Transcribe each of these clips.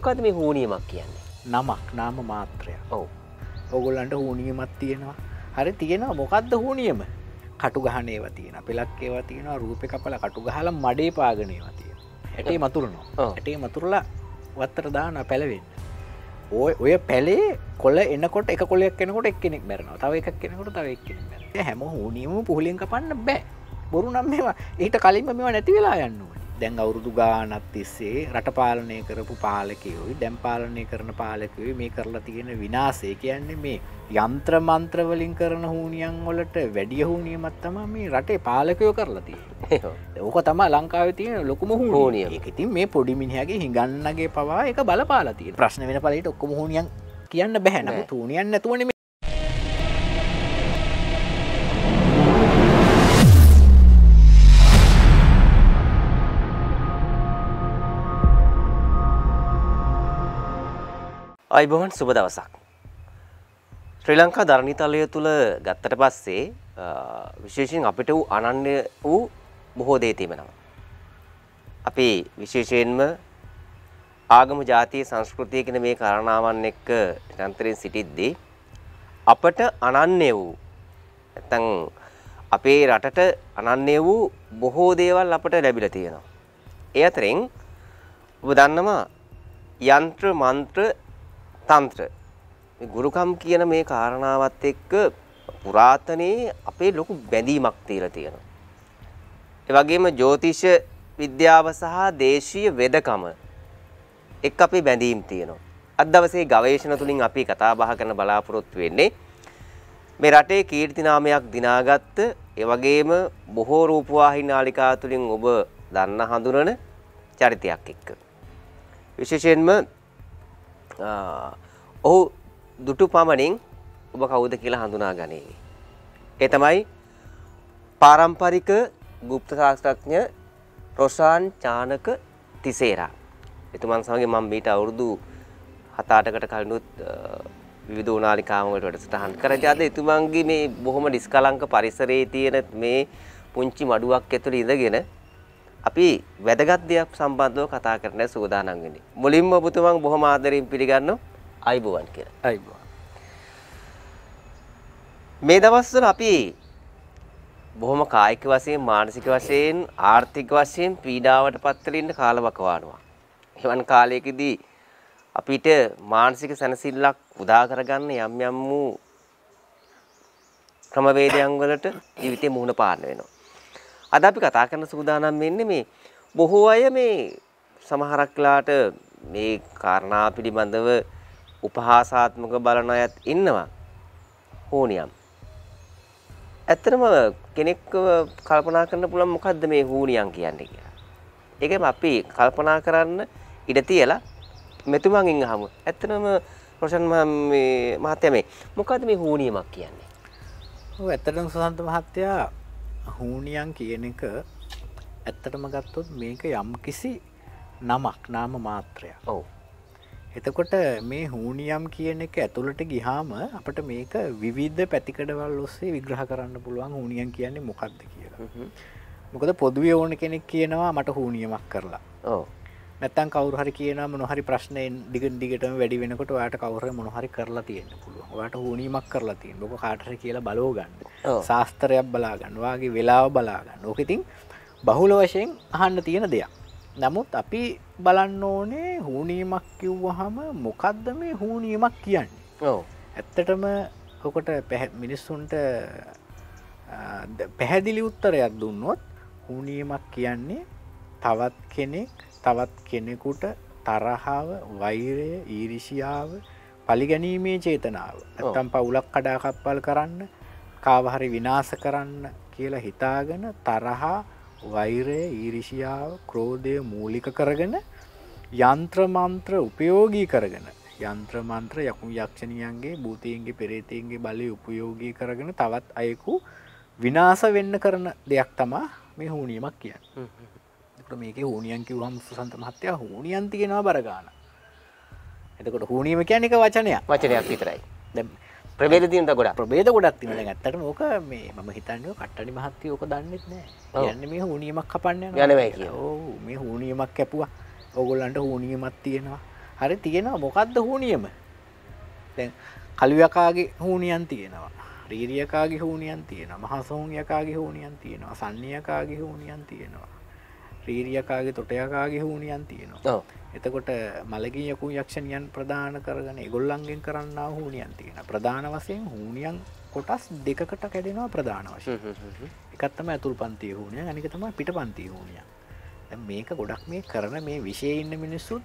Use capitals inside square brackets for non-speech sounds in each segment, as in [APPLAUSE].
මොකද මේ හූනියමක් කියන්නේ. නමක් නාම මාත්‍රය ඔවු ඔගොල්ලන්ට හූනියමත් තියෙනවා හරි තියෙනවා මොකක්ද හූනියම කටු ගහනේව තියෙන පෙලක් ඒවා තියෙනවා රූපය කපල කටු ගහල මඩේ පාගනයවා තියෙන ඇටේ මතුරනවා ඇටේ මතුරලා වත්තර දාන පැලවෙන්න ඔය ඔය පැලේ කොල එන්නකොට එක කොලයක් කෙනකොට එක් කෙනෙක් මැරනවා තව එකක් කෙනකොට තව එක් කෙනෙක් හැම හූනියම පුහලින් කපන්න බෑ බොරු නම් මේවා ඊට කලින්ම මෙවා නැති වෙලා යන්නවා දැන් අවුරුදු ගානත් තිස්සේ රටපාලනය කරපු පාලකයෝයි දැම්පාලනය කරන පාලකවේ මේ කරලා තියෙන විනාසේ කියන්නේ මේ යන්ත්‍ර මන්ත්‍රවලින් කරන හූනියන් වලට වැඩිය හූනියමත් තම මේ රටේ පාලකයෝ කරලති ඕක තම ලංකාව තියෙන ලොකුම හූනිය ඉතින් මේ පොඩිමිනිහගේ හිඟන්නගේ පවා එක බලපාලතිය ප්‍රශ්න වෙන පලට ඔක්කොම හූනියන් කියන්න බැහැන තුනියන් නැතුවන අයිබවන් සුබ දවසක්. ශ්‍රී ලංකා ධරණිතලය තුළ ගත්තට පස්සේ විශේෂයෙන් අපිට වූ අනන්‍ය වූ බොහෝ දේ තිබෙනවා. අපි විශේෂයෙන්ම ආගම ජාතිය සංස්කෘතිය කියන මේ කාරණාවන් එක්ක නිරන්තරයෙන් සිටිද්දී අපට අනන්‍ය වූ නැත්නම් අපේ රටට අනන්‍ය වූ බොහෝ දේවල් අපට ලැබිලා තියෙනවා. ඒ අතරින් ඔබ දන්නවා යන්ත්‍ර මන්ත්‍ර තන්ත්‍ර. ගුරුකම් කියන මේ කාරණාවත් එක්ක පුරාතනයේ අපේ ලොකු බැඳීමක් තියලා තියෙනවා. ඒ වගේම ජ්‍යොතිෂ විද්‍යාව සහ දේශීය වෙදකම එක්ක අපේ බැඳීම් තියෙනවා. අද දවසේ ගවේෂණ තුලින් අපි කතා බහ කරන බලාපොරොත්තු වෙන්නේ මේ රටේ කීර්ති නාමයක් දිනාගත්ත ඒ වගේම බොහෝ රූපවාහිනී නාලිකා තුලින් ඔබ දන්න හඳුනන චරිතයක් එක්ක. විශේෂයෙන්ම ඔහු දුටු පමණින් ඔබ කවුද කියලා හඳුනා ගනීවි. ඒ තමයි පාරම්පරික ගුප්ත ශාස්ත්‍රඥ රොසාන් චානක තිසේරා. එතුමන් සමග මම මීට අවුරුදු හතාටකට කලනුත් විවිධ උනාලිකාමකට වැඩසටහන් කරලා අද එතුමන්ගේ මේ බොහොම ඩිස්කලංක පරිසරයේ තියෙන මේ පුංචි මඩුවක් ඇතුළේ ඉඳගෙන අපි වැදගත් දෙයක් සම්බන්ධව කතා කරන්න සූදානම් වෙන්නේ. මුලින්ම ඔබතුමන් බොහොම ආදරෙන් පිළිගන්නවා අයිබෝවන් කියලා. අයිබෝවන්. මේ දවස්වල අපි බොහොම කායික වශයෙන් මානසික වශයෙන් ආර්ථික වශයෙන් පීඩාවට පත්වලා ඉන්න කාලවකවානුවා. එවන් කාලයකදී අපිට මානසික සැනසෙල්ලක් උදා කරගන්න යම් යම් වූ ක්‍රමවේදයන් වලට ජීවිතේ මුහුණ පාන්න වෙනවා. අද අපි කතා කරන සූදානම් වෙන්නේ මේ බොහෝ අය මේ සමහරක්ලාට මේ කාරණා පිළිබඳව උපහාසාත්මක බලන අයත් ඉන්නවා හෝනියම්. ඇත්තටම කෙනෙක් කල්පනා කරන්න පුළුවන් මොකද්ද මේ හෝනියම් කියන්නේ කියලා. ඒකම අපි කල්පනා කරන්න ඉඩ තියලා මෙතුමන්ගෙන් අහමු. ඇත්තටම රොෂන් මහත්තයා මේ මොකද්ද මේ හෝනියමක් කියන්නේ? ඔව් ඇත්තටම සුසන්ත මහත්තයා හූනියන් කියන එක ඇත්තටම ගත්තොත් මේක යම් කිසි නමක් නාම මාත්‍රයක් ඔවු එතකොට මේ හූනියම් කියන එක ඇතුළට ගිහාම අපට මේක විවිධ පැතිකඩවල් ඔස්සේ විග්‍රහ කරන්න පුළුවන් හූනියන් කියන්නේ මොකක්ද කියලා මොකද පොදුවේ ඕන කෙනෙක් කියනවා මට හූනියමක් කරලා ඕ නැත්තම් කවුරු හරි කියන මොනහරි ප්‍රශ්නයෙන් දිගින් දිගටම වැඩි වෙනකොට ඔයාට කවුරු මොනහරි කරලා තියෙන්න පුළුවන්. ඔයාට හුණීමක් කරලා තියෙන. ඔක කාටට කියලා බලව ගන්න. ශාස්ත්‍රයක් බලා ගන්න. ඔයාගේ වෙලාව බලා ගන්න. ඕක ඉතින් බහුල වශයෙන් අහන්න තියෙන දෙයක්. නමුත් අපි බලන්න ඕනේ හූනීමක් කිව්වහම මොකක්ද මේ හූනීමක් කියන්නේ ඇත්තටම කොකට මිනිස්සුන්ට පැහැදිලි උත්තරයක් දුන්නොත් හූනීමක් කියන්නේ තවත් කෙනෙක් තවත් කෙනෙකුට තරහාව වෛරය ඊරිසියාව පලිගැනීමේ චේතනාව ඇත්තම් පවුලක් කඩාකප්පල් කරන්න කාවහරි විනාස කරන්න කියලා හිතාගෙන තරහා වෛරය ඊරිසියාව ක්‍රෝධය මූලික කරගෙන යන්ත්‍රමන්ත්‍ර උපයෝගී කරගෙන යන්ත්‍රමන්ත්‍ර යකු යක්ෂණියන්ගේ භූතීන්ගේ පෙරේතීන්ගේ බලය උපයෝගී කරගෙන තවත් අයෙකු විනාස වෙන්න කරන දෙයක් තමා මේ හුනියමක් කියන්න. එතකොට මේක හෝනියන් කිවහම සුසන්ත මහත්තය හෝනියන් තියෙනවා බරගාන එතකොට හෝනීම කියැනෙක වචනය වචනයක් විතරයි දැ ප්‍රබේද තියනට ගොඩ ප්‍රබේද ගොඩක් තින ඇත්තට ඕක මේ ම හිතන්නය කට්ටනි මහත්ත ඕක දන්නෙත් නෑ යන්න මේ හුනීමක් කපන්න යනවැ මේ හුනියමක් කැපුවා ඔගොල්ලන්ට හුනියමත් තියෙනවා හරි තියෙනවා මොකක්ද හුනියම කළුවකාගේ හුනියන් තියෙනවා රීරියකාගේ හුනියන් තියෙන මහසෝන් යකාගේ හුනියන් තියෙනවා සන්නයකාගේ හුනියන් තියෙනවා ්‍රීරියකාගේ තොටයකාගේ හුණියන් තියෙනවා එතකොට මලගින් යකු යක්ෂණයන් ප්‍රධාන කරගෙන ගොල්ලන්ගෙන් කරන්න හුණියන් තියෙන ප්‍රධාන වසයෙන් හුණියන් කොටස් දෙකකට කැඩෙනවා ප්‍රධාන වශය එකත්තම ඇතුල් පන්ති හුණය අනිකතම පිට පන්ති හුණිය මේක ගොඩක් මේ කරන මේ විෂය ඉන්න මිනිස්සුත්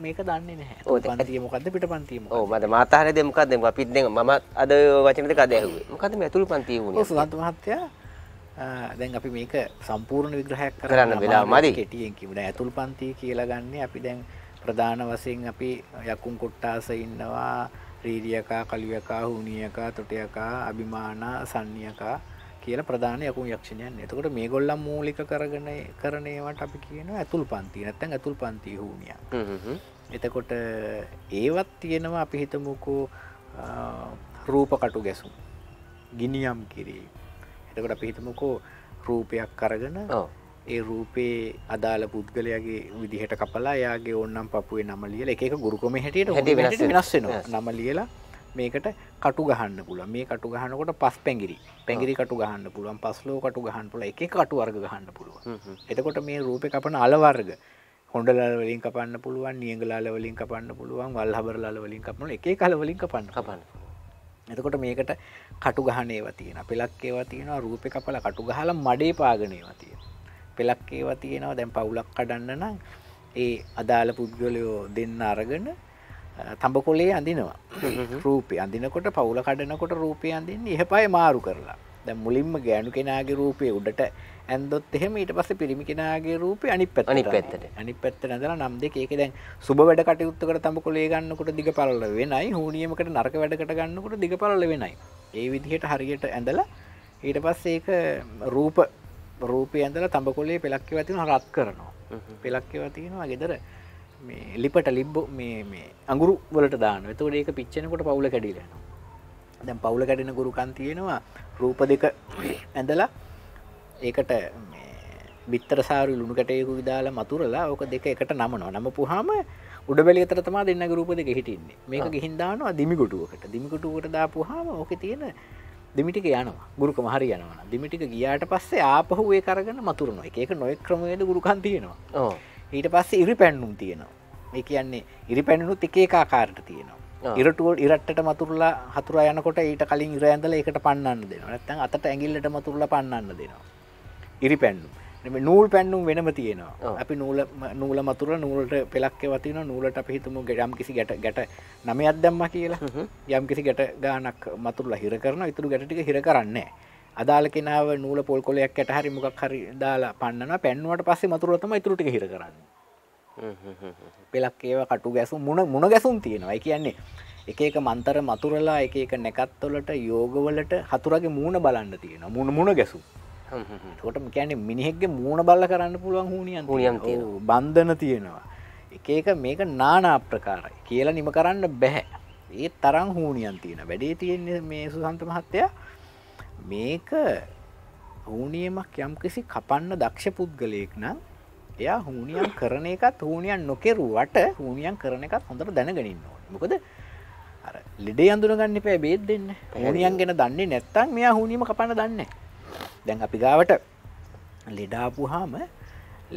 මේක දන්න පන්තිය මොකද පිට පන්තිීම මද මතාහර දෙමකක්ද පිත් ම අද වචනත කදැහුවේ මොකද ඇතුළ පන්තිී වුණ සුලත් මහත්තයා දැන් අපි මේක සම්පූර්ණ විග්‍රහයක් කරන්න වෙලා මදි කෙටියෙන් කිව්වනේ ඇතුල් පන්ති කියලා ගන්න අපි දැන් ප්‍රධාන වශයෙන් අපි යකුන් කොට්ටාස ඉන්නවා රීරියකා කලියකා හුනියකා තොටයකා අභිමාන සන්නියකා කියල ප්‍රධාන යකු යක්ෂණයන් එතකොට මේ ගොල්ලම් මූලික කරගන කරනේවට අපි කියන ඇතුල් පන්ති නැත්තැන් ඇතුල් පන්ති හූමිය එතකොට ඒවත් තියෙනවා අපි හිතමුකෝ රූපකටු ගැසුම් ගිනියම් කිරීම එකට පිහිටමකෝ රූපයක් කරගන ඒ රූපේ අදාළ පුද්ගලයාගේ විදිහට කපලා යාගේ ඔන්නම් පපුේ නම ලියල එක ගුරුකොම හැටියට හට වෙනස්සෙනවා නම ලියලා මේකට කටු ගහන්න පුල මේ කටු ගහනකොට පස් පැගිරි පැගිරි කටු ගහන්න පුළුවන් පස්ලෝ කටු ගහන්න පුල එක කටු වර්ග ගහන්න පුළුව එතකොට මේ රූපය කපන අලවර්ග හොඩලවලින් කපන්න පුළුවන් නියගලාලවලින් කපන්න පුළුවන් වල්හබරලාලවලින් කපන එක කලවලින් කපන්න කපන්න එතකොට මේකට කටු ගහනේව තියෙන පෙලක් ඒවා තියෙනවා රූපය කපල කටු ගහල මඩේ පාගනේවා තියෙන පෙලක් ඒවා තියෙනවා දැන් පවුලක් කඩන්න නම් ඒ අදාළ පුද්ගලයෝ දෙන්න අරගෙන තඹකොලේ අඳිනවා රූපය අඳිනකොට පවුල කඩනකොට රූපය අඳින්න එහපයි මාරු කරලා දැ මුලින්ම ගෑනු කෙනගේ රූපය උඩට ඇන්දොත් එහෙම ඊට පස්සේ පිරිමි කෙනාගේ රූපේ අනිත් පැත්තට අනිත් පැත්තට අනිත් පැත්තට ඇඳලා නම් දෙක ඒක දැන් සුබ වැඩ කටයුත්තකට තඹකොළේ ගන්නකොට දිග පළල වෙනයි හුනියමකට නරක වැඩකට ගන්නකොට දිග පළල වෙනයි ඒ විදිහට හරියට ඇඳලා ඊට පස්සේ ඒක රූප රූපය ඇඳලා තඹකොළේ පෙලක්කව ඇතින රත් කරනවා පෙලක්කව තියෙනවා ගෙදර මේ ලිපට ලිබ්බ මේ අගුරු වලට දාන තවට ඒක පිච්චනකොට පවුල කැඩිලෙන දැම් පවුල කැඩෙන ගුරුකන් තියෙනවා රූප දෙක ඇඳලා ඒකට බිත්තර සාරු ලුණු කටයකු විදාලා මතුරලා ඕක දෙක එකට නමනවා නම පුහම උඩ බැලිතර තමා දෙන්න ගරූප දෙක හිටින්නේ මේක ගිහින්දානවා දිමිකොටුවකට දිමිකොටුවට දාපුහම ඕක තියෙන දිමිටික යනවා ගුරුක මහරි යනවා දිමිටික ගියාට පස්සේ ආපහු ඒ කරගන්න මතුරනවා එක නොයෙක් ක්‍රමවේද ගුරුකන් තියෙනවා ඊට පස්සේ ඉරි පැන්නුම් තියෙනවා ඒ කියන්නේ ඉරි පැන්නුත් එක ඒකාකාරට තියෙනවා ඉරටුවල් ඉරට්ට මතුරලා හතුර යනකොට ඊට කලින් ඉර ඇඳල එකට පන්නන්න දෙනවා නැත්තන් අතට ඇඟිල්ලට මතුරලා පන්නන්න දෙනවා ඉරි පැන්නුම් නූල් පැන්නුම් වෙනම තියෙනවා අපි නූල නූල මතුර නූලට පෙලක් වතින නූලට පිහිතුම ගඩම් කිසි ගැට ගැට නම අදම්ම කියලා යම් කිසි ගැට ගානක් මතුරලා හිර කරන ඉතුරු ගැටික හිර කරන්නේ අදාල කෙනාව නූල පොල් කොලයක් ඇට හරි මොකක් හරි දාලා පන්නන පැන්නුවට පස්සේ මතුරතම ඉතුරට හිර කරන්න පෙලක් ඒව කටු ගැසු මුණ මුණ ගැසුම් තියෙනවා කියන්නේ එක එක මන්තර මතුරලා එක එක නැකත්වලට යෝගවලට හතුරගේ මූුණ බලන්න තියෙන මුණ මුණ ගැසුම් තොටම කියන්නේ මිනිහෙක්ගේ මූුණ බල්ල කරන්න පුළුවන් හුණියන් හුණියන් බන්ධන තියෙනවා එක එක මේක නානා ප්‍රකාරයි කියලා නිම කරන්න බැහැ ඒ තරම් හූනියන් තියෙන වැඩේ තියෙන්නේ මේ සුසන්ත මහත්තයා මේක හූනියමක් යම් කිසි කපන්න දක්ෂ පුද්ගලයෙක් නම් එයා හූනියන් කරන එකත් හූනියන් නොකෙරුවට හූනියන් කරන එකත් හොඳට දැනගෙනන්න ඕන මොකද ලෙඩේ අඳුනගන්න පෑ බේත් දෙන්න හූනියන් ගෙන දන්නේ නැත්තන් මෙයා හූනීම කපන්න දන්නේ දැන් අපි ගාවට ලෙඩාපු හාම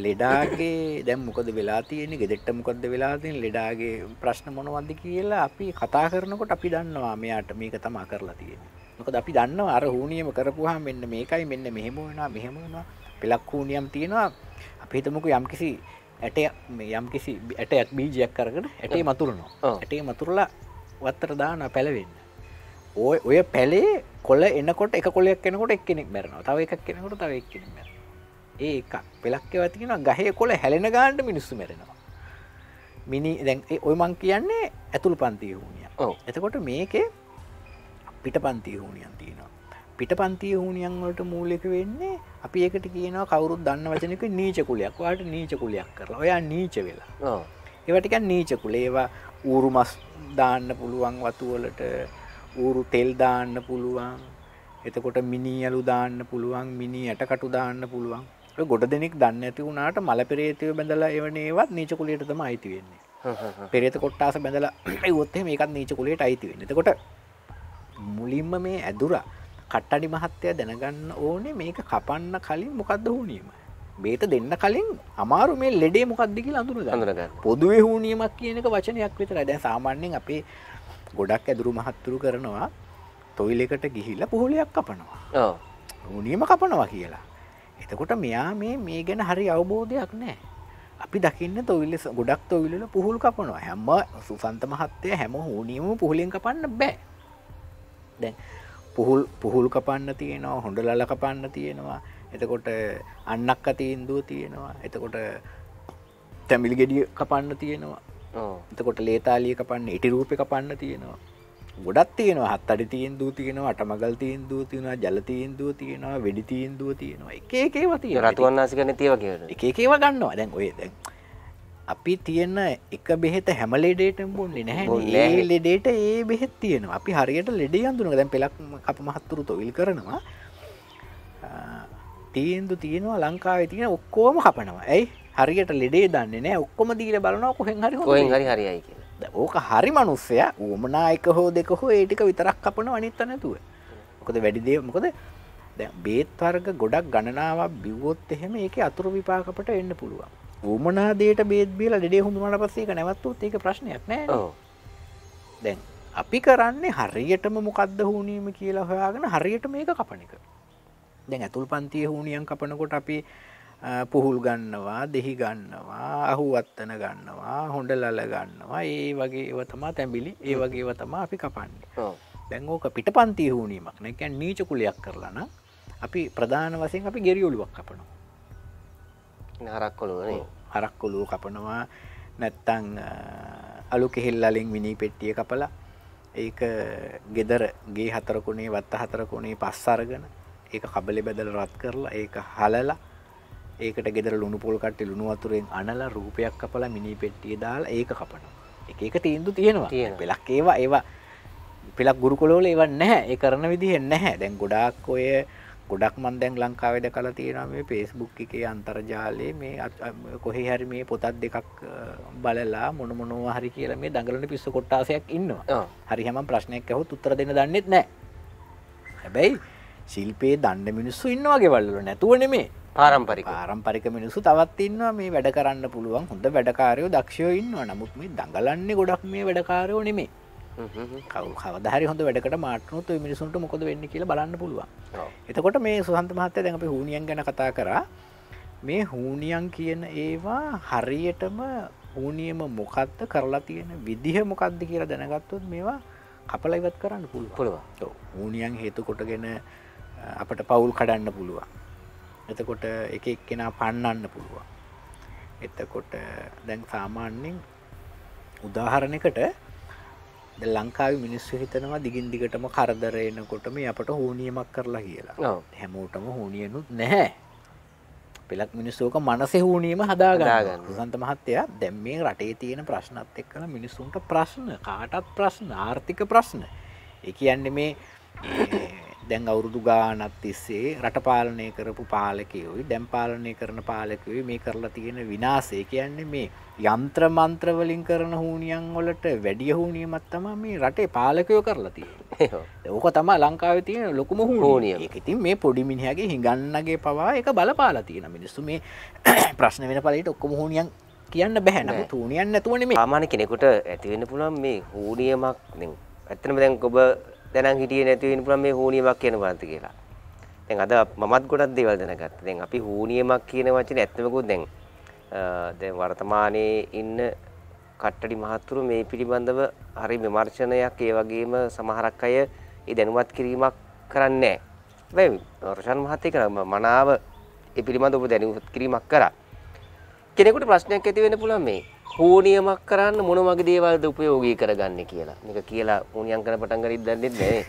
ලෙඩාගේ දැම් මොකද වෙලා තියෙන ගෙදෙට්ට මොකද වෙලාතින් ලෙඩාගේ ප්‍රශ්න මොනවද කියලා අපි කතා කරනකොට අපි දන්නවා මෙයාට මේක තමා කරලා තියෙන මොකද අපි දන්නවා අර හූනියම කරපුහා මෙන්න මේකයි මෙන්න මෙහෙම වෙනවා මෙහෙම වෙනවා පෙලක් හූනියම් තියෙනවා අපි හිතමුකු යම්කිසි ඇට යම්කිසි ඇටයක් බීජයක් කරගෙන ඇටේ මතුරනවා ඇටේ මතුරලා වත්තර දාන පැලවෙන්න ඕය ඔය පැලේ කොල්ල එන්නකොට එක කොලයක් කෙනකොට එක් කෙනෙක් මැරනවා තව එකක් කෙනකොට තව එක් කෙනෙක් මැරෙනවා ඒ එකක් පෙලක්කේ වතින ගහේ කොළ හැලෙන ගානට මිනිස්සු මැරෙනවා මිනි දැන් ඔය මං කියන්නේ ඇතුළු පන්තිය හුනිය ඕ එතකොට මේකේ පිට පන්තිය හුනියන් තියෙනවා පිට පන්තිය හුනියන් වලට මූලික වෙන්නේ අපි ඒකට කියනවා කවුරුත් දන්න වචනක නීච කුලයක් වාට නීච කුලයක් කරලා ඔයා නීච වෙලා ඒවටික නීච කුලේවා ඌරු මස් දාන්න පුළුවන් වතුවලට ඌරු තෙල් දාන්න පුළුවන්. එතකොට මිනි අලු දාන්න පුළුවන්, මිනි ඇටකටු දාන්න පුළුවන්. ඔය ගොඩ දෙනෙක් දන්නේ නැති වුණාට මල පෙරේතයෝ බඳලා එවන ඒවත් නීච කුලයට තමයි අයිති වෙන්නේ. පෙරේත කොට්ටාස බඳලා ඒවත් [CLEARS THROAT] එහෙම ඒකත් නීච කුලයට අයිති වෙන්නේ. එතකොට මුලින්ම මේ ඇදුරා කට්ටඩි මහත්තයා දැනගන්න ඕනේ මේක කපන්න කලින් මොකද්ද වුණීම. බේත දෙන්න කලින් අමාරු මේ ලෙඩේ මොකක්ද කියලා අඳුරගන්න. පොදුවේ හුනියමක් කියන එක වචනයක් විතරයි. දැන් සාමාන්‍යයෙන් අපේ ගොඩක් ඇදුරු මහත්තුරු කරනවා තොයිලෙකට ගිහිල්ල පොහොලයක් කපනවා උනියම කපනවා කියලා එතකොට මෙයා මේ මේ ගැන හරි අවබෝධයක් නෑ අපි දකින්න තොවිල්ල ගොඩක් තොවිල්ල පුහුල් කපනවා හැම සුසන්ත මහත්තය හැම හෝනියම පුහලින් කපන්න බෑ දැන් පුහුල් පුහුල් කපන්න තියෙනවා හොඳ ලල කපන්න තියෙනවා එතකොට අන්නක් අතීන්දුව තියෙනවා එතකොට තැමිල් ගෙඩිය කපන්න තියෙනවා එතකොට ලේතාලිය කපන්න ඉටි රූපය කපන්න තියෙනවා ගොඩත් තියෙනවා හත් අඩි තියෙන් දූ තියෙනවා අටමගල් තියෙන් දූ තියෙනවා ජලතීන් දූ තියෙනවා වෙඩි තියෙන් දූ තියෙනවා එකේකේව තිය රතුවන්නාසිකන තියව කිය එකේව ගන්නවා දැන් ඔය දැන් අපි තියෙන එක බෙහෙත හැම ලෙඩේට බුන්නේ නැහැ ඒ ලෙඩේට ඒ බෙහෙත් තියෙනවා අපි හරියට ලෙඩේ අඳුන දැන් පෙලක් අප මහත්තුරු තොවිල් කරනවා තීන්දු තියෙනවා ලංකාවේ තියෙන ඔක්කෝම කපනවා ඇයි හරියට ලෙඩේ දන්නේ නෑ ඔක්කොම දීල බලනවා කොහෙන් හරි හොෙන් හරි හරියි කියලා ඕක හරි මනුස්සය ඌමනායක හෝ දෙක හෝ ඒටික විතරක් කපන අනිත් නැතුව මොකද වැඩිදේ මොකද බේත්වර්ග ගොඩක් ගණනාවක් බිව්වොත් එහෙම ඒක අතුරු විපාකපට එන්න පුළුවන් ඌමනාදේට බේදබියල ඩේ හුඳුමට පස්සේක නැවත්තුත් ඒක ප්‍රශ්නයක් නෑ දැන් අපි කරන්නේ හරියටම මොකක්ද හුණීම කියලා හොයාගෙන හරියට මේක කපන එක දැන් ඇතුල් පන්තිය හුණියන් කපනකොට අපි පුහුල් ගන්නවා දෙහි ගන්නවා අහුවත්තන ගන්නවා හොඳ ලල ගන්නවා ඒ වගේ ඒවතමා තැබිලි ඒ වගේ වතමා අපි කපන්නේ දැංගෝක පිට පන්ති හුණීමක් නැකැන් නීචකුලයක් කරලන අපි ප්‍රධාන වසයෙන් අපි ගෙරියවුලුවක් කපනවා හරක්කොළුව හරක්කොළුව කපනවා නැත්තං අලු කෙහෙල්ලලින් විනී පෙට්ටිය කපලා ඒක ගෙදර ගේ හතරකුණේ වත්ත හතරකුණේ පස්සරගෙන ඒක කබලි බැදල රත් කරලා ඒක හලලා ඒකට ගෙදර ලුණු පොල් කට්ටි ලුණු වතුරෙන් අනලා රූපයක් කපලා මිනි පෙට්ටිය දාලා ඒක කපනවා. එක එක තීන්දුව තියෙනවා. පෙලක් ඒවා ඒවා පෙලක් ගුරුකුලවල ඒවා නැහැ. ඒ කරන විදිහ නැහැ. දැන් ගොඩාක් ඔය ගොඩක් මන් දැන් ලංකාවේ දැකලා තියෙනවා මේ Facebook එකේ අන්තර්ජාලයේ මේ කොහේ හරි මේ පොතක් දෙකක් බලලා මොන මොනවා හරි කියලා මේ දඟලන පිස්සු කොට්ටාසයක් ඉන්නවා. හරි හැම ප්‍රශ්නයක් ඇහුවොත් උත්තර දෙන්න දන්නෙත් නැහැ. හැබැයි ශිල්පයේ දන්න මිනිස්සු ඉන්නවා ගෙවල් වල නැතුව නෙමෙයි. පාරම්පරි පාරම්පරික මිනිසු තවත් ඉන්නවා මේ වැඩ කරන්න පුළුවන් හොඳ වැඩකාරයෝ දක්ෂයෝ ඉන්නවා නමුත් මේ දඟලන්නේ ගොඩක් මේ වැඩකාරයෝ නෙමේ කව කවදහරි හොඳ වැඩකට මාටනුත් මිනිසුන්ට මොකද වෙන්න කියලා බලන්න පුළුවන් එතකොට මේ සුහන්ත මහත්තය දැඟප හූනියන් ගැන කතා කරා මේ හූනියන් කියන ඒවා හරියටම හූනියම මොකක්ද කරලා තියෙන විදිහ මොකක්ද කියලා දැනගත්තුත් මේවා කපල ඉවත් කරන්න පුළුව පුළුවන් හූනියන් හේතු කොටගෙන අපට පවුල් කඩන්න පුළුවන් එතකොට එක එක්කෙනා පන්නන්න පුළුවන් එතකොට දැන් සාමාන්‍යෙන් උදාහරණකට ලංකාව මිනිස්සු හිතනවා දිගින් දිගටම කරදරයනකොටම අපට හෝනියමක් කරලා කියලා හැමෝටම හෝනියනුත් නැහැ පෙළක් මිනිස්සෝක මනස හූනීම හදාගාගන්න සන්ත මහත්තයා දැම් මේ රටේ තියෙන ප්‍රශ්නත් එක්කන මිනිස්සුන්ට ප්‍රශ්න කාටත් ප්‍රශ්න ආර්ථික ප්‍රශ්න එක යන්න මේ දැන් අවුරුදු ගානක් තිස්සේ රට පාලනය කරපු පාලකයෝයි දැන් පාලනය කරන පාලකයෝයි මේ කරලා තියෙන විනාශය කියන්නේ මේ යන්ත්‍ර මන්ත්‍ර වලින් කරන හුනියන් වලට වැඩිය හුනියමක් තමයි මේ රටේ පාලකයෝ කරලා තියෙන්නේ. ඕක තමයි ලංකාවේ තියෙන ලොකුම හුනිය. ඒක ඉතින් මේ පොඩි මිනිහාගේ හිඟන්නගේ පවා ඒක බලපාලා තියෙන මිනිස්සු මේ [CLEARS THROAT] ප්‍රශ්න වෙන පළේට ඔක්කොම හුනියන් කියන්න බැහැ. නමුත් හුනියන් නැතුව නෙමෙයි. සාමාන්‍ය කෙනෙකුට ඇති වෙන්න පුළුවන් මේ හුනියමක් නෙමෙයි. ඇත්තටම දැන් ඔබ දැනන් හිටියේ නැති වෙන්න පුළුවන් මේ හෝනියමක් කියන වන්ත කියලා. දැන් අද මමත් ගොඩක් දේවල් දැනගත්තා. දැන් අපි හෝනියමක් කියන වචනේ ඇත්තමකෝ දැන් දැන් වර්තමානයේ ඉන්න කට්ටඩි මහතුරු මේ පිළිබඳව හරි විමර්ශනයක් ඒ වගේම සමහරක් අය ඒ දැනුවත් කිරීමක් කරන්නේ නැහැ. රොෂන් මහත්තයා කරා මනාව ඒ පිළිබඳව ඔබ දැනුවත් කිරීමක් කරා. කෙනෙකුට ප්‍රශ්නයක් ඇති වෙන්න පුළුවන් මේ හෝනියමක් කරන්න මොන වගේ දේවල්ද උපයෝගී කරගන්න කියලා මේක කියලා උනියන් කර පටන් ගරින් දන්නෙත් නෑ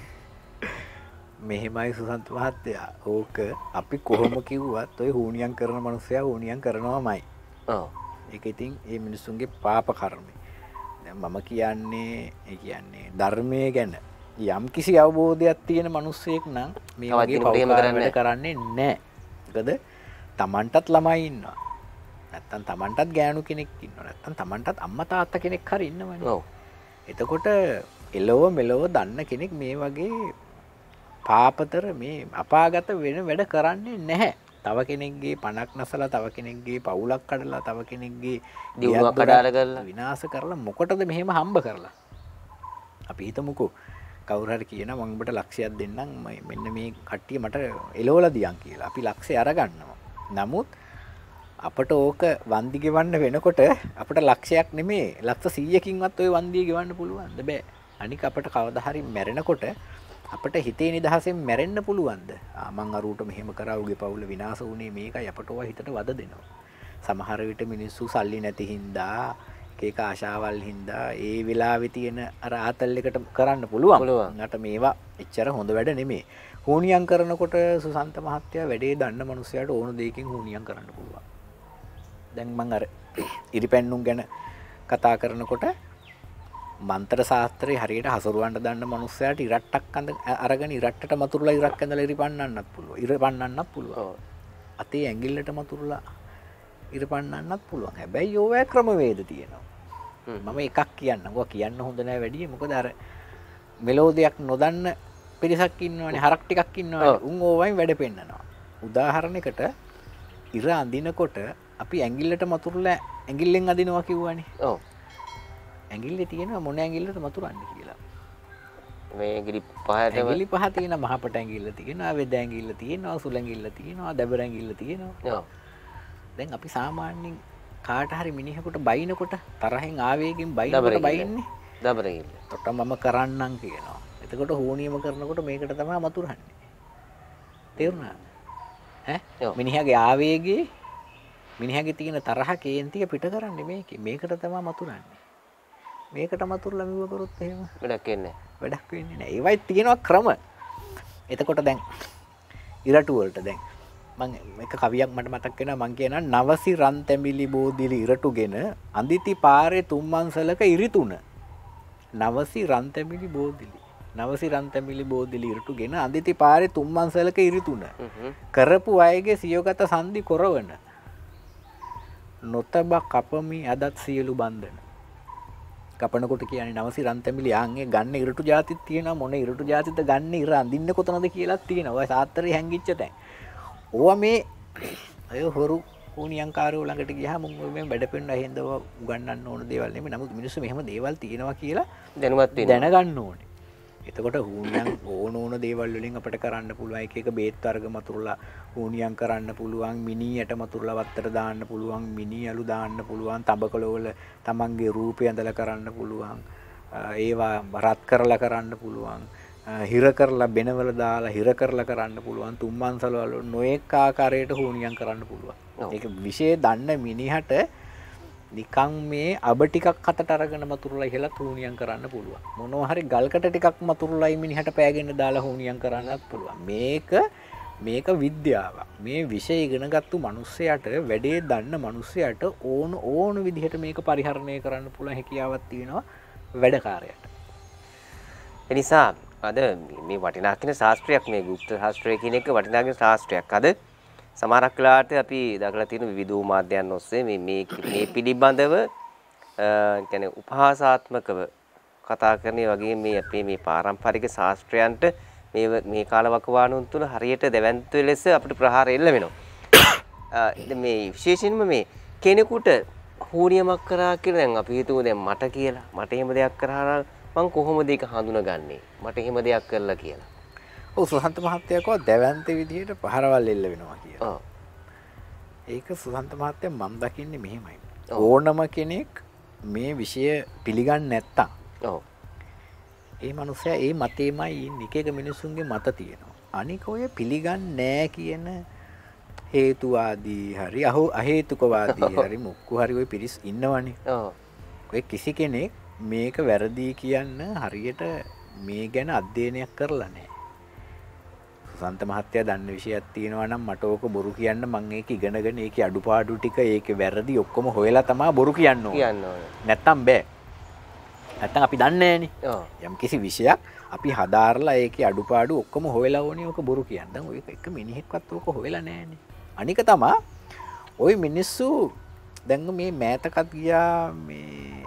මෙහෙමයි සුසන්ත මහත්තයා ඕක අපි කොහොම කිව්වත් ඔය හූනියන් කරන මනුස්සයා හූනියන් කරනවාමයි එක ඉතින් ඒ මිනිස්සුන්ගේ පාප කර්මය මම කියන්නේ කියන්නේ ධර්මය ගැන යම් කිසි අවබෝධයක් තියෙන මනුස්සයෙක් නම් මේ වගේ පවම කරන්න කරන්නේ නෑ ගද තමන්ටත් ළමයින්නවා නැත්තන් තමන්ටත් ගෑනු කෙනෙක් ඉන්න නැත්තන් තමන්ටත් අම්ම තාත්ත කෙනෙක් හර ඉන්නවන එතකොට එලොව මෙලොව දන්න කෙනෙක් මේ වගේ පාපතර මේ අපාගත වෙන වැඩ කරන්නේ නැහැ තව කෙනෙක්ගේ පණක් නසල තව කෙනෙක්ගේ පවුලක් කඩලා තව කෙනෙක්ගේ දියුවක් කඩාල කරලා විනාස කරලා මොකටද මෙහෙම හම්බ කරලා අපි හිතමුකෝ කවුරහට කියන මංබට ලක්ෂයක් දෙන්නම් මෙන්න මේ කට්ටිය මට එලෝල දියන් කියලා අපි ලක්ෂේ අරගන්නවා නමුත් අපට ඕක වන්දි ගෙවන්න වෙනකොට අපට ලක්ෂයක් නෙමේ ලක්ෂ 100කින්වත් ওই වන්දිය ගෙවන්න පුළුවන්ද බෑ. අනික අපට කවදා හරි මැරෙනකොට අපට හිතේ නිදහසෙන් මැරෙන්න පුළුවන්ද? මං අරූට මෙහෙම කරා උගේ පවුල විනාශ වුණේ මේකයි අපට ඔය හිතට වද දෙනවා. සමහර විට මිනිස්සු සල්ලි නැති හින්දා ඒක ආශාවල් හින්දා ඒ වෙලාවෙ තියෙන අර ආතල් එකට කරන්න පුළුවන් නට මේවා එච්චර හොඳ වැඩ නෙමේ හූනියන් කරනකොට සුසන්ත මහත්තයා වැඩේ දන්න මනුස්සයට ඕන දෙකින් හූනියන් කරන්න පුළුවන් දැන් මං අර ඉරිපැන්නුම් ගැන කතා කරනකොට මන්තර සාත්‍රය හරියට හසුරුවන්ට දන්න මනුස්සයට ඉරට්ටක් අඳ අරගෙන ඉරට්ට මතුරලා ඉරක් ඇඳල ඉරිපන්නන්නත් පුළුව ඉරපන්නන්නත් පුළුව අතේ ඇගිල්ලට මතුරලා ඉරපන්නන්නත් පුළුවන් හැබැයි යෝවෑ ක්‍රමවේද තියෙනවා මම එකක් කියන්න ග කියන්න හොඳනෑ වැඩිය මොක දර මෙලෝ දෙයක් නොදන්න පිරිසක් ඉන්නවන හරක්ටිකක් ඉන්නවා උන් ඕවයින් වැඩ පෙන්න්නනවා උදාහරණකට ඉර අඳිනකොට අපි ඇගිල්ලට මතුරල ඇගිල්ලෙන් අදිනවා කිව්වනි ඕ ඇගිල්ල තියෙන මොන ඇගිල්ලට මතුරන්න කියලා මේගිරි පහට ගලි පහ තියෙන මහපට ඇගිල්ල තියෙනවා වෙද ඇගිල්ල තියෙනවා සුළඟිල්ල තියෙනවා දැබරැගිල්ල තියෙනවා දැන් අපි සාමාන්‍යෙන් කාටහරි මිනිහකුට බයිනකොට තරහෙන් ආවේගෙන් බයිනකට බයින්නේ දබරගිල්ල තොට මම කරන්නම් කියනවා එතකොට හෝනියම කරනකොට මේකට තමා මතුරන්නේ තෙරුණා මිනිහගේ ආවේගේ මිනිහගේ තියෙන තරහ කේන්තිය පිට කරන්නේ මේක. මේකට තමයි මතුරන්නේ. මේකට මතුරලා මෙව කරොත් එහෙම වැඩක් වෙන්නේ නැහැ. වැඩක් වෙන්නේ නැහැ. ඒවයි තියෙනවා ක්‍රම. එතකොට දැන් ඉරටු වලට දැන් මං එක කවියක් මට මතක් වෙනවා මං කියනවා නවසි රන් තැඹිලි බෝධිලි ඉරටුගෙන අඳිති පාරේ තුම්මන්සලක ඉරිතුණ. නවසි රන් තැඹිලි බෝධිලි නවසි රන්තමිලි බෝධිලි ඉරටු ගෙන අඳිති පාරි තුම්මන්සලක ඉරිතුන. කරපු අයගේ සියෝගත සන්දි කොරවන. නොතබක් කපමි අදත් සියලු බන්ධන කපනකොට කියන නවසි රන්තමිලි යන්ගේ ගන්න ඉරටු ජාතිත් තියෙන මොන ඉරටු ජාතිත ගන්න ඉර අඳන්න කොතනද කියලා තියෙනවා සාත්තර හැඟිච්චට ඕ මේ ඔය හොරු නියකාරෝ ලඟට ගහ මුම වැඩපෙන්ට හෙදව ගන්න ඕන දෙවල්න්නේ නමුත් මිනිසු මෙහම දේවල් තියෙනවා කියලා දැනුවත් දැනගන්න ඕනේ එතකොට හූනියන් ඕන ඕන දේවල්ලින් අපට කරන්න පුළුවන් එක එක බේත් වර්ග මතුරලා හූනියන් කරන්න පුළුවන් මිනියට මතුරලා වත්තට දාන්න පුළුවන් මිනි අලු දාන්න පුළුවන් තඹකොළවල තමන්ගේ රූපය ඇඳලා කරන්න පුළුවන් ඒවා රත් කරලා කරන්න පුළුවන් හිර කරලා බෙනවල දාලා හිර කරලා කරන්න පුළුවන් තුම්මන්සලවල නොයෙක් ආකාරයට හූනියන් කරන්න පුළුවන් ඒක විශේ දන්න මිනිහට නිකං මේ අබ ටිකක් කතට අරගෙන මතුරලා ඉහලා තුරුණියම් කරන්න පුළුවන්. මොනවා හරි ගල්කට ටිකක් මතුරලා මිනිහට පෑගෙන දාලා හුණියම් කරන්නත් පුළුවන්. මේක මේක විද්‍යාවක්. මේ විෂය ඉගෙනගත්තු මිනිස්සයාට වැඩේ දන්න මිනිස්සයාට ඕන ඕන විදිහට මේක පරිහරණය කරන්න පුළුවන් හැකියාවක් තියෙනවා වැඩකාරයට. එනිසා අද මේ වටිනා කියන ශාස්ත්‍රයක් මේ গুপ্ত ශාස්ත්‍රය කියන එක වටිනා කියන ශාස්ත්‍රයක්. අද සමහරක් වෙලාවට අපි දකලා තියෙන විවිධ මාධ්‍යයන් ඔස්සේ මේ මේ මේ පිළිබඳව කියන්නේ උපහාසාත්මකව කතා කරන්නේ වගේ මේ අපේ මේ පාරම්පරික ශාස්ත්‍රයන්ට මේ මේ කාලවකවානුන් තුල හරියට දැවැන්ත ලෙස අපිට ප්‍රහාර එල්ල වෙනවා. මේ විශේෂයෙන්ම මේ කෙනෙකුට හෝනියමක් කරා කියලා දැන් අපි හිතුව දැන් මට කියලා මට එහෙම දෙයක් කරා නම් මං කොහොමද ඒක හඳුනගන්නේ? මට එහෙම දෙයක් කළා කියලා. සුහන්ත මහත්තයකෝ දැවන්ත විදිහට පහරවල් එල්ල වෙනවා කිය ඒක සුහන්ත මහත්තය මම් දකින්නේ මෙහෙමයි ඕනම කෙනෙක් මේ විෂය පිළිගන්න නැත්තා ඒ මනුසය ඒ මතේමයි එක එක මිනිසුන්ගේ මත තියෙනවා අනික ඔය පිළිගන්න නෑ කියන හේතුවාදී හරි අහු අහේතුකවාදී හරි මුක්කු හරි ඔය පිරිස් ඉන්නවනේ ඔය කිසි කෙනෙක් මේක වැරදී කියන්න හරියට මේ ගැන අධ්‍යයනයක් කරලා නෑ සන්ත මහත්තයා දන්න විශයක් තියෙනවා නම් මට ඕක බොරු කියන්න මම ඒක ඉගෙනගෙන ඒකේ අඩුපාඩු ටික ඒකේ වැරදි ඔක්කොම හොයලා තමයි බොරු කියන්න ඕනේ. කියන්න ඕනේ. නැත්තම් බෑ. නැත්තම් අපි දන්නේ නෑනේ. යම් කිසි විෂයක් අපි හදාarලා ඒකේ අඩුපාඩු ඔක්කොම හොයලා ඕනේ ඕක බොරු කියන්න. දැන් ඔය එක මිනිහෙක්වත් ඕක හොයලා නෑනේ. අනික තමයි ওই මිනිස්සු දැන් මේ මෑතකත් ගියා මේ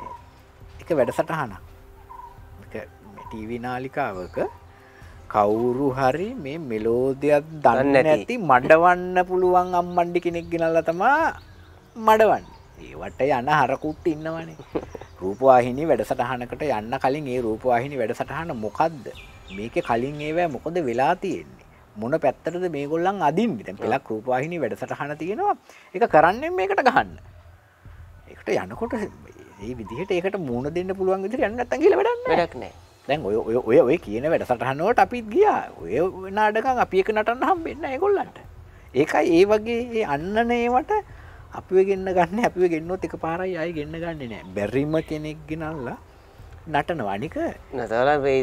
එක වැඩසටහනක්. එක ටීවී නාලිකාවක කවුරු හරි මේ මෙලෝදයක් දන්න නැති මඩවන්න පුළුවන් අම්මණ්ඩි කෙනෙක් ගෙනල්ල තමා මඩවන්න ඒවට යන්න හරකුට්ට ඉන්නවනේ [LAUGHS] රූපවාහිනි වැඩසටහනකට යන්න කලින් ඒ රූපවාහිනි වැඩසටහන මොකක්ද මේක කලින් ඒවෑ මොකොද වෙලා තියෙන්නේ මොන පැත්තරද මේ ගොල්ලන් අදින් ත පෙලක් රූපවාහිනි වැඩසටහන තියෙනවා එක කරන්න මේකට ගහන්න එකට යනකොට ඒ විදිහට ඒකට මුණ දෙන්න පුළුවන් විදිර යන්න ඇතැගිල වැඩක් වැඩක්නෑ දැන් ඔය ඔය ඔය ඔය කියන වැඩ සටහනුවට අපිත් ගියා ඔය නාඩකම් අපි එක නටන්න හම්බෙන්න ඒගොල්ලන්ට ඒකයි ඒ වගේ ඒ අන්නන ඒවට අපිව ගෙන්න ගන්න අපිව ගෙන්නොත් එක පාරයි අය ගෙන්න ගන්නේ නෑ බැරිම කෙනෙක් ගෙනල්ලා නටන වනික නතලා මේ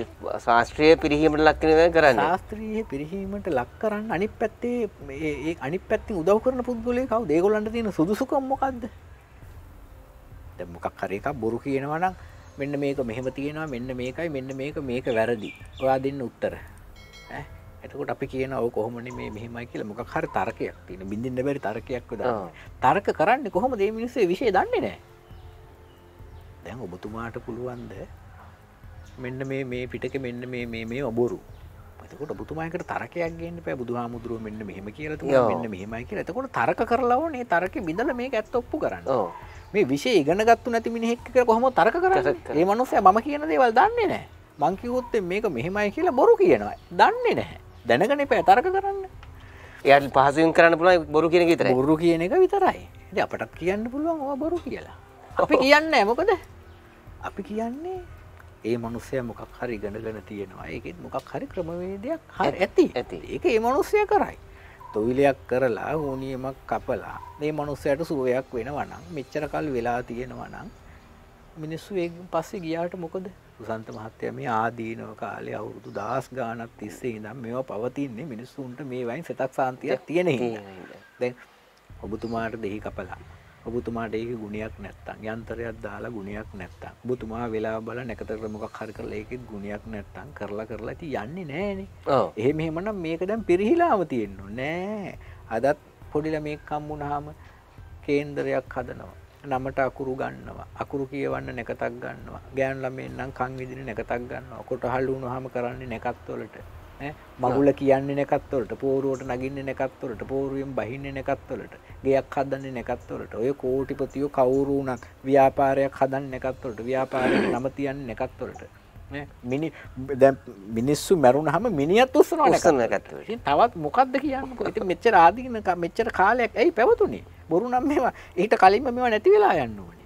ශාස්ත්‍රීය පිරිහීමට ලක්කනව කරන්න ශාස්ත්‍රීය පිරිහීමට ලක් කරන්න අනිත් පැත්තේ ඒ අනිත් පැත්තින් උදව් කරන පුද්ගලයා කවුද ඒගොල්ලන්ට තියෙන සුදුසුකම් මොකද්ද දැන් මොකක් හරි එකක් බොරු කියනවා නම් මෙන්න මේක මෙහෙම තියෙනවා මෙන්න මේකයි මෙන්න මේක මේක වැරදි ඔයා දෙන්න උත්තර එතකොට අපි කියන ඔව කොහොමන මේ මෙහෙමයි කියල මොක හර තර්කයක් තියෙන බිඳින්න බැරි තර්කයක් ද තර්ක කරන්න කොහොම දේ මිනිස්සේ විශෂය දන්නේ නෑ දැන් ඔබතුමාට පුළුවන්ද මෙන්න මේ මේ පිටක මෙන්න මේ මේ ඔබොරු එතකොට බුතුමයකට තරකයක් ගන්න පැ බුදු හාමුදුරුව මෙන්න මෙහම කියලතු මෙන්න මෙහමයි කිය එතකොට තර්ක කරලාවනේ තර්ක බිඳල මේ ඇත්ත ඔප්පු කරන්න මේ විශේ ඉගනගත්තු නැති මිනිහෙක්ක කොහොම තර්ක කරන්න ඒ මනුස්සය මම කියන දේවල් දන්නේ නෑ මංකිවොත්තේ මේක මෙහෙමයි කියලා බොරු කියනවා දන්නේ නැහැ දැනගන පැ තර්ක කරන්න එයට පහසුවෙන් කරන්න පුළ බොරු කියෙන තර බොරු කියන එක විතරයි අපටත් කියන්න පුළුවන් බොරු කියලා අපි කියන්න ඇමකද අපි කියන්නේ ඒ මනුස්සය මොකක් හරි ගණගන තියෙනවා ඒකෙත් මොකක් හරි ක්‍රමවේදයක් හරි ඇති ඇති එක ඒ මනුස්සය කරයි තොවිලයක් කරලා ඕනියමක් කපලා මේ මනුස්සයට සුවයක් වෙනවනම් මෙච්චර කල් වෙලා තියෙනවනම් මිනිස්සු ඒ පස්සේ ගියාට මොකද සුසන්ත මහත්තය මේ ආදීනව කාලේ අවුරුදු දහස් ගානක් තිස්සේ ඉඳන් මේවා පවතින්නේ මිනිස්සුන්ට මේ වයින් සිතක් සාන්තියක් තියෙන හින්දා දැන් ඔබතුමාට දෙහි කපලා ඔබතුමාට ඒක ගුණයක් නැත්තම් යන්තරයක් දාලා ගුණයක් නැත්තම් ඔබතුමා වෙලා බල නැකතර මොකක් හරි කරලා ඒකෙත් ගුණයක් නැත්තම් කරලා කරලා ඉතින් යන්නේ නැහනේ එහෙම එහෙමනම් මේක දැන් පිරිහිලාම තියෙන්න නෑ අදත් පොඩි ළමයෙක් හම් වුණාම කේන්දරයක් හදනවා නමට අකුරු ගන්නවා අකුරු කියවන්න නැකතක් ගන්නවා ගෑන් ළමෙන් නම් කන් විදින නැකතක් ගන්නවා කොටහල් වුණාම කරන්නේ නැකත් වලට මගුල කියන්නේ නැකත්වලට පෝරුවට නගින්න නැකත්වලට පෝරුවෙන් බහින්න නැකත්වලට ගයක් හදන්න නැකත්වලට ඔය කෝටිපතියෝ කවුරුණක් ව්‍යාපාරයක් හදන්න නැකත්වලට ව්‍යාපාරය නම තියන්න නැකත්වලට මිනි දැ මිනිස්සු මැරුණ හම මිනිියත් උස්සන ලසන්න ගත්ත තවත් මොකක්ද කියන්නක ඉති මෙච්චර ආදිගනක මෙච්චර කාලයක් ඇයි පැවතුනේ බොරු නම් මේවා ඊට කලින්ම මෙවා නැති වෙලා යන්නුවන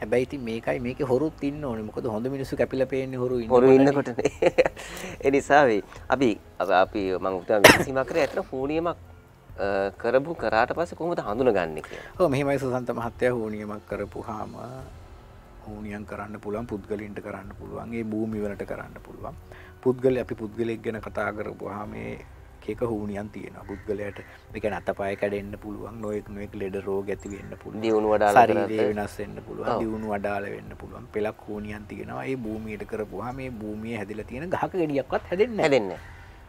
හැබැයි ඉතින් මේකයි මේකේ හොරුත් ඉන්න ඕනේ. මොකද හොඳ මිනිස්සු කැපිලා පේන්නේ හොරු ඉන්න. හොරු ඉන්නකොටනේ. [LAUGHS] ඒ නිසා වෙයි. අපි අපි මම උතුම් විසීමා කරේ ඇත්තට හෝනියමක් කරපු කරාට පස්සේ කොහොමද හඳුනගන්නේ කියලා. ඔව් මෙහෙමයි සසන්ත මහත්තයා හෝනියමක් කරපුවාම හෝනියම් කරන්න පුළුවන් පුද්ගලින්ට කරන්න පුළුවන්. ඒ භූමි වලට කරන්න පුළුවන්. පුද්ගලයා අපි පුද්ගලෙක් ගැන කතා කරපුවාම මේ එක හූනියන් තියෙන පුද්ගලයට එක නතපාය කඩෙන්න්න පුළුවන් නොයෙක් නොෙක් ලෙඩ රෝග ඇති වෙන්න පුළුව දියුණු වඩා වෙනස්වෙන්න පුළුවන් දියුණු වඩාල වෙන්න පුළුවන් පෙලක් හෝනියන් තියෙනවා ඒ භූමියට කරපුහ මේ භූමිය හැදිල තියෙන ගහක ගෙඩියක්වත් හැදෙන් හැදෙන්න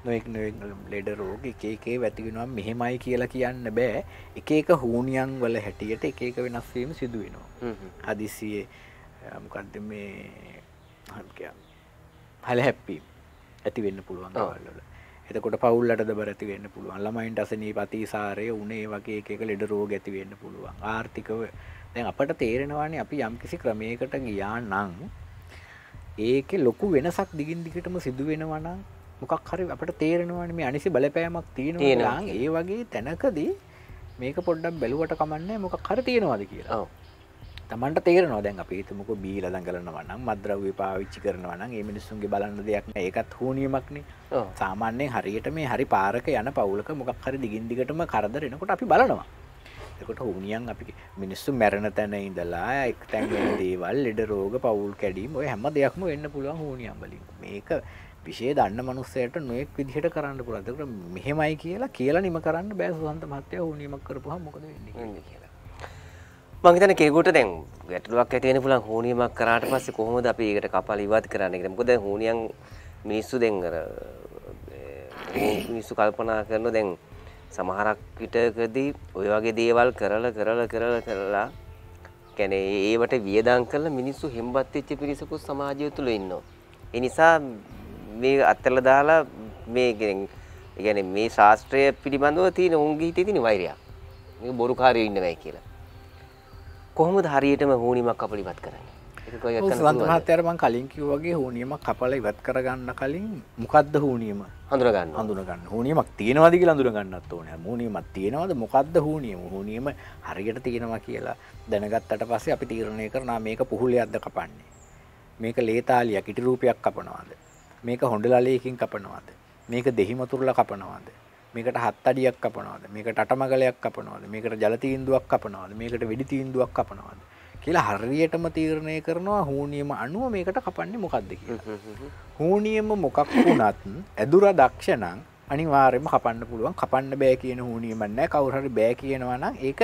නොෙක් නොෙක් ලෙඩ රෝග එකේ වැතිගෙනවා මෙහෙමයි කියලා කියන්න බෑ එක එක හූනියන් වල හැටියට එක එක වෙනස්වීම සිදුවෙනවා හදිසියේ මොකක්ද මේ හකයන් හල හැප්පීම් ඇති වෙන්න පුළුවන් වල්ලට එතකොට පවුල්ලට දබර ඇති වෙන්න පුළුවන් ළමයින්ට අසනී පතිසාරය උනේ වගේ එක ලෙඩ රෝග ඇති වෙන්න පුළුවන් ආර්ථිකව දැන් අපට තේරෙනවානේ අපි යම්කිසි ක්‍රමයකට ගියා නම් ඒක ලොකු වෙනසක් දිගින් දිගටම සිදු වෙනවා නම් මොකක් හරි අපට තේරෙනවානේ මේ අනිසි බලපෑමක් තියෙනවා ඒ වගේ තැනකදී මේක පොඩ්ඩක් බැලුවට කමන්නේ මොකක් හරි තියෙනවාද කියලා. ඔව්. තමන්ට තේරනවා දැන් අපි හිතමුකෝ බීලා දඟලනවා නම් මද්ද්‍රව්‍ය පාවිච්චි කරනවා නම් ඒ මිනිස්සුන්ගේ බලන්න දෙයක් නෑ ඒකත් හෝනියමක්නේ සාමාන්‍යයෙන් හරියට මේ හරි පාරක යන පවුලක මොකක් හරි දිගින් දිගටම කරදර එනකොට අපි බලනවා එතකොට හෝනියන් අපි මිනිස්සු මැරෙන තැන ඉඳලා එක් තැන් වෙන දේවල් ලෙඩ රෝග පවුල් කැඩීම ඔය හැම දෙයක්ම වෙන්න පුළුවන් හෝනියන් වලින් මේක විශේ දන්න මනුස්සයට නොයෙක් විදිහට කරන්න පුළුවන්. ඒකට මෙහෙමයි කියලා කියලා නිම කරන්න බෑ සුවන්ත මහත්තයා හෝනියමක් කරපුවා මොකද වෙන්නේ කියලා. මං හිතන්නේ කෙනෙකුට දැන් ගැටලුවක් ඇති වෙන්න පුළුවන් හෝනියමක් කරාට පස්සේ කොහොමද අපි ඒකට කපල ඉවත් කරන්නේ කියලා. මොකද හෝනියන් මිනිස්සු දැන් අර මිනිස්සු කල්පනා කරනවා දැන් සමහරක් විටකදී ඔය වගේ දේවල් කරලා කරලා කරලා කරලා කියන්නේ ඒවට වියදම් කරලා මිනිස්සු හෙම්බත් වෙච්ච පිරිසකුත් සමාජය තුල ඉන්නවා. ඒ නිසා මේ අත්හැරලා දාලා මේ කියන්නේ මේ ශාස්ත්‍රය පිළිබඳව තියෙන උන්ගේ හිතේ තියෙන වෛරය. මේ බොරුකාරයෝ ඉන්නවයි කියලා. කොහොමද හරියටම හෝනිමක් කපල ඉවත් කරන්නේ සවන්ත මහත්තයරමන් කලින් කිව් වගේ හෝනියමක් කපල ඉවත් කරගන්න කලින් මොකක්ද හෝනියම හඳුරගන්න හඳුනගන්න හෝනියමක් තියෙනවාද කියලා හඳුනගන්නත් ඕනේ හෝනියමක් තියෙනවාද මොකක්ද හෝනියම හෝනියම හරියට තියෙනවා කියලා දැනගත්තට පස්සේ අපි තීරණය කරනවා මේක පුහුලයක්ද කපන්නේ මේක ලේතාලියක් ඉටි රූපයක් කපනවාද මේක හොඬ ලලයකින් කපනවාද මේක දෙහිමතුරුලා කපනවාද මේකට හත් අඩියක් කපනවාද මේකට අටමගලයක් කපනවාද මේකට ජලතීන්දුවක් කපනවාද මේකට වෙඩිතීන්දුවක් කපනවාද කියලා හරියටම තීරණය කරනවා හූනියම අනුව මේකට කපන්නේ මොකක්ද කියලා හූනියම මොකක් වුණත් ඇදුර දක්ෂණං අනිවාර්යයෙන්ම කපන්න පුළුවන් කපන්න බෑ කියන හූනියම නැහැ කවුරු හරි බෑ කියනවා නම් ඒක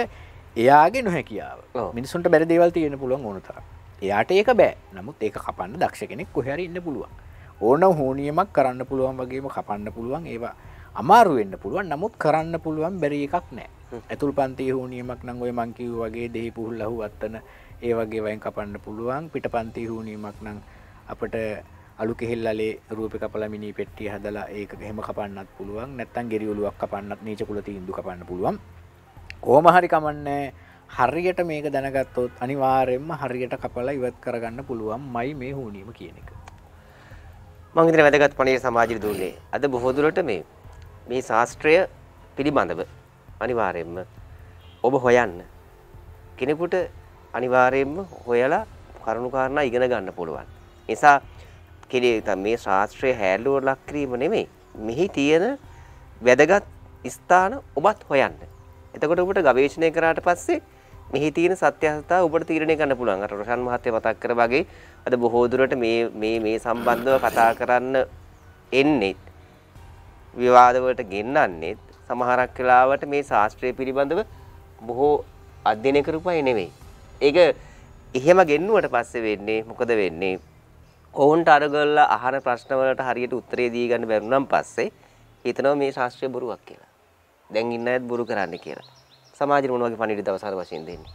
එයාගේ නොහැකියාව මිනිසුන්ට බැරි දේවල් තියෙන්න පුළුවන් ඕන තරම් එයාට ඒක බෑ නමුත් ඒක කපන්න දක්ෂ කෙනෙක් කොහේ හරි ඉන්න පුළුවන් ඕන හූනියමක් කරන්න පුළුවන් වගේම කපන්න පුළුවන් ඒවා අමාරුවෙන්න්න පුළුවන් නමුත් කරන්න පුළුවන් බැරි එකක් නෑ ඇතුල් පන්ති හුනියමක් නංගොය මංකිව වගේ දෙහි පුහුල් ලහු අත්තන ඒ වගේ වයින් කපන්න පුළුවන් පිට පන්ති හුනීමක් නං අපට අලු කෙල්ලේ රූප කපල මිනි පෙට්ටිය හදලා ඒක හෙම කපන්නත් පුළුවන් නැත්තන් ගෙරියවලුවක් කපන්නත් නීචකුලති ඉදු කපන්න පුළුවන් කෝම හරි කමන්නේ හරියට මේක දැනගත්තොත් අනිවාරෙන්ම හරියට කපලා ඉවත් කරගන්න පුළුවන් මයි මේ හුනීම කියන එක මංගිතර වැදගත් පනේ සමාජි දුන්නේ අද බොහෝදුරට මේ මේ ශාස්ත්‍රය පිළිබඳව අනිවාර්යෙන්ම ඔබ හොයන්න කෙනෙකුට අනිවාර්යෙන්ම හොයලා කරුණුකාරණා ඉගෙන ගන්න පුළුවන්. නිසා කෙලේ මේ ශාස්ත්‍රය හැල්ලුව ලක්කිරීම නෙමේ මෙහි තියෙන වැදගත් ස්ථාන ඔබත් හොයන්න. එතකොට ඔබට ගවේශණය කරාට පස්සේ මෙහි තියෙන සත්‍යහතා ඔබට තීරණය කරන්න පුළුවන්. අර රොෂන් මහත්තයා මතක් කර වගේ අද බොහෝ දුරට මේ මේ මේ සම්බන්ධව කතා කරන්න එන්නේ විවාදවලට ගෙන්නන්නේ සමහරක් වෙලාවට මේ ශාස්ත්‍රය පිළිබඳව බොහෝ අධ්‍යයනය කරපුවයි නෙවෙයි. ඒක එහෙම ගෙන්නුවට පස්සේ වෙන්නේ මොකද වෙන්නේ? ඔවුන්ට අරගල අහන ප්‍රශ්න වලට හරියට උත්තරේ දී ගන්න බැරි නම් පස්සේ හිතනවා මේ ශාස්ත්‍රය බොරුවක් කියලා. දැන් ඉන්න අයත් බොරු කරන්නේ කියලා. සමාජෙ මොන වගේ පණිවිඩ දවසාර වශයෙන් දෙන්නේ?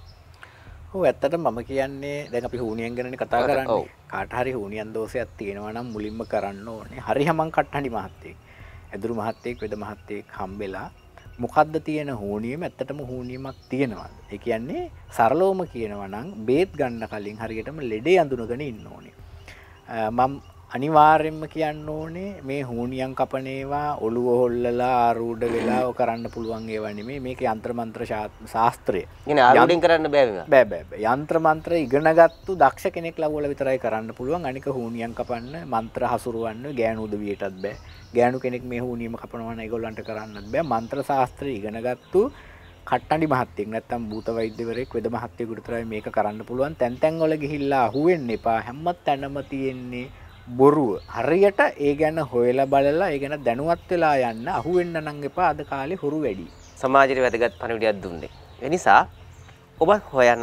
ඔව් ඇත්තට මම කියන්නේ දැන් අපි හුණියන් ගැනනේ කතා කරන්නේ. කාට හරි හුණියන් දෝෂයක් තියෙනවා නම් මුලින්ම කරන්න ඕනේ. හරි හැමං කට්ටහඬි මහත්තයෙක්. ඇදුරු මහත්තයෙක් වෙද මහත්තයෙක් හම්බෙලා මොකක්ද තියෙන හෝනියම ඇත්තටම හෝනියමක් තියෙනවා එක කියන්නේ සරලෝම කියනවනම් බේත් ගන්න කලින් හරියටම ලෙඩේ අඳුනගෙන ඉන්න ඕනේ මම අනිවාර්යෙන්ම කියන්න ඕනේ මේ හෝනියන් කපනේවා ඔළුව හොල්ලලා ආරූඩ වෙලා කරන්න පුළුවන් ඒවා නෙමේ මේක යන්ත්‍රමන්ත්‍ර ශාස්ත්‍රය ආරඩින් කරන්න බෑ බෑ බෑ යන්ත්‍රමන්ත්‍ර ඉගෙනගත්තු දක්ෂ කෙනෙක් ලවල විතරයි කරන්න පුළුවන් අනික හෝනියන් කපන්න මන්ත්‍ර හසුරුවන්න ගෑනු උදවියටත් බෑ ගෑනු කෙනෙක් මේ හෝනියම කපනවන ඒගොල්ලන්ට කරන්න බෑ මන්ත්‍ර ශාස්ත්‍රය ඉගෙනගත්තු කට්ටඩි මහත්තෙක් නැත්තම් භූත වෛද්‍යවරෙක් වෙද මහත්තයකුටතරයි මේක කරන්න පුළුවන් තැන්තැන්ගොල ගිහිල්ලා හුවෙන්න එපා හැම්මත් තැනම තියෙන්නේ බොරුව හරියට ඒ ගැන හොයලා බලලා ඒ ගැන දැනුවත් වෙලා යන්න අහුවෙන්න නම් එපා අද කාලේ හුරු වැඩි. සමාජයේ වැදගත් පණිවිඩයක් දුන්නේ. ඒ නිසා ඔබ හොයන්න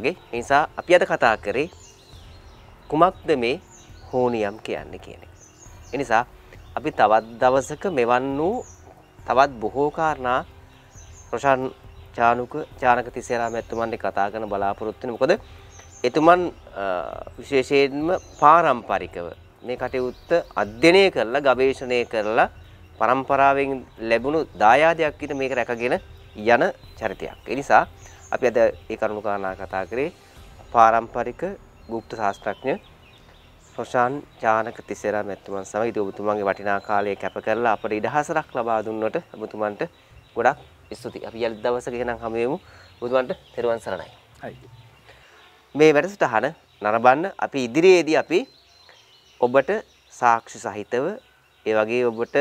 වගේ ඒ නිසා අපි අද කතා කරේ කුමක්ද මේ හෝනියම් කියන්නේ කියන එක. ඒ නිසා අපි තවත් දවසක මෙවන් වූ තවත් බොහෝ කාරණා රොෂන් චානුක චානක තිසේරා මැතිතුමන් කතා කරන බලාපොරොත්තු වෙන මොකද එතුමන් විශේෂයෙන්ම පාරම්පරිකව මේ කටයුත්ත අධ්‍යයනය කරලා ගවේෂණය කරලා પરම්පරාවෙන් ලැබුණු දායාදයක් විදිහට මේක රැකගෙන යන චරිතයක්. ඒ නිසා අපි අද ඒ කරුණු කාරණා කතා කරේ පාරම්පරික গুপ্ত ශාස්ත්‍රඥ ප්‍රශාන් චානක තිසේරා මැතිතුමන් සමග ඉතින් ඔබතුමන්ගේ වටිනා කාලය කැප කරලා අපට ඉඩහසරක් ලබා දුන්නොට ඔබතුමන්ට ගොඩක් ස්තුතියි. අපි යලි දවසක එහෙනම් හමු වෙමු. ඔබතුමන්ට තෙරුවන් සරණයි. හයි. මේ වැඩසටහන නරඹන්න අපි ඉදිරියේදී අපි ඔබට සාක්ෂි සහිතව ඒ වගේ ඔබට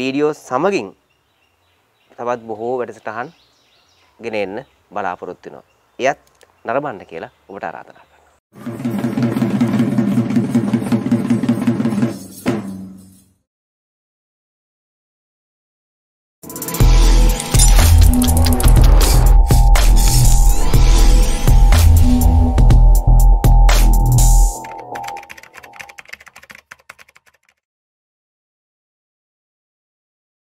වීඩියෝ සමගින් තවත් බොහෝ වැඩසටහන් ගෙන එන්න බලාපොරොත්තු වෙනවා. එයත් නරඹන්න කියලා ඔබට ආරාධනා කරනවා.